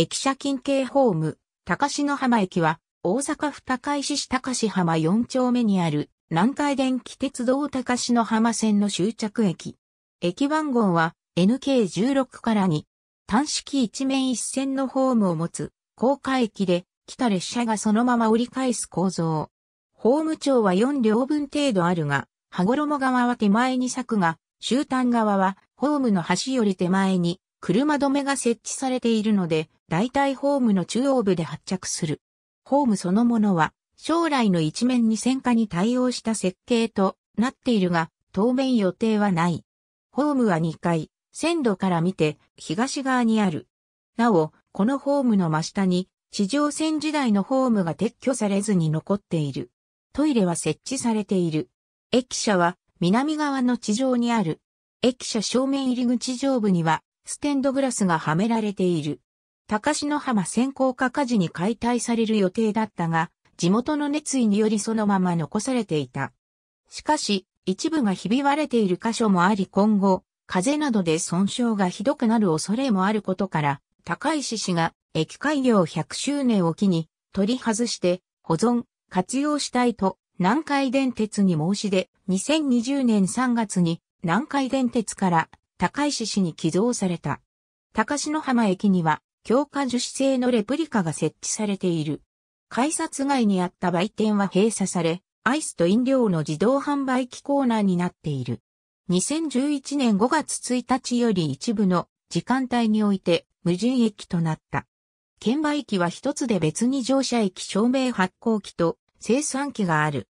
駅舎近系ホーム、高篠浜駅は、大阪府高石市高志浜4丁目にある、南海電気鉄道高篠浜線の終着駅。駅番号は NK16 から2。単式一面一線のホームを持つ、高架駅で、来た列車がそのまま折り返す構造。ホーム長は4両分程度あるが、羽衣側は手前に咲くが、終端側は、ホームの端より手前に、車止めが設置されているので、大体ホームの中央部で発着する。ホームそのものは、将来の一面に線化に対応した設計となっているが、当面予定はない。ホームは2階、線路から見て東側にある。なお、このホームの真下に地上戦時代のホームが撤去されずに残っている。トイレは設置されている。駅舎は南側の地上にある。駅舎正面入り口上部にはステンドグラスがはめられている。高篠浜専攻化火事に解体される予定だったが、地元の熱意によりそのまま残されていた。しかし、一部がひび割れている箇所もあり今後、風などで損傷がひどくなる恐れもあることから、高石氏が駅開業100周年を機に取り外して保存、活用したいと南海電鉄に申し出、2020年3月に南海電鉄から高石市に寄贈された。高篠浜駅には、強化樹脂製のレプリカが設置されている。改札外にあった売店は閉鎖され、アイスと飲料の自動販売機コーナーになっている。2011年5月1日より一部の時間帯において無人駅となった。券売機は一つで別に乗車駅証明発行機と生産機がある。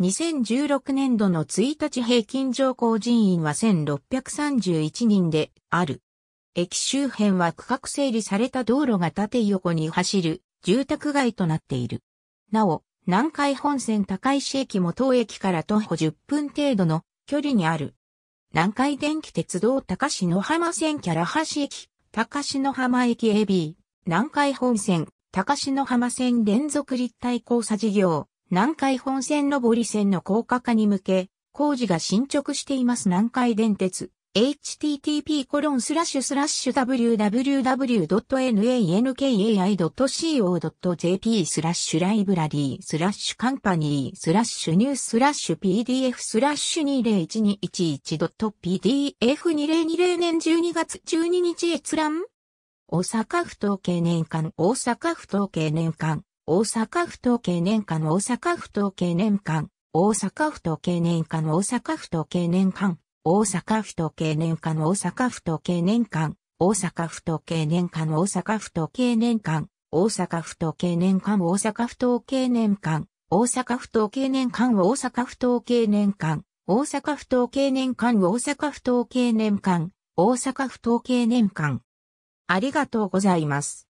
2016年度の1日平均乗降人員は1631人である。駅周辺は区画整理された道路が縦横に走る住宅街となっている。なお、南海本線高石駅も当駅から徒歩10分程度の距離にある。南海電気鉄道高志の浜線キャラ橋駅、高志の浜駅 AB、南海本線、高志の浜線連続立体交差事業、南海本線上り線の高架化に向け、工事が進捗しています南海電鉄。http://www.nankai.co.jp スラッシュライブラリースラッシュカンパニースラッシュニューススラッシュ PDF スラッシュ 201211.pdf2020 年12月12日閲覧大阪府統計年間大阪府統計年間大阪府統計年間大阪府統計年間大阪府統計年間大阪府統計年間大阪府統計年間大阪府統計年間大阪府統計年間大阪府統計年間大阪府統計年間大阪府統計年間大阪府統計年間大阪府統計年間大阪府統計年間大阪府統計年間大阪府統計年間ありがとうございます。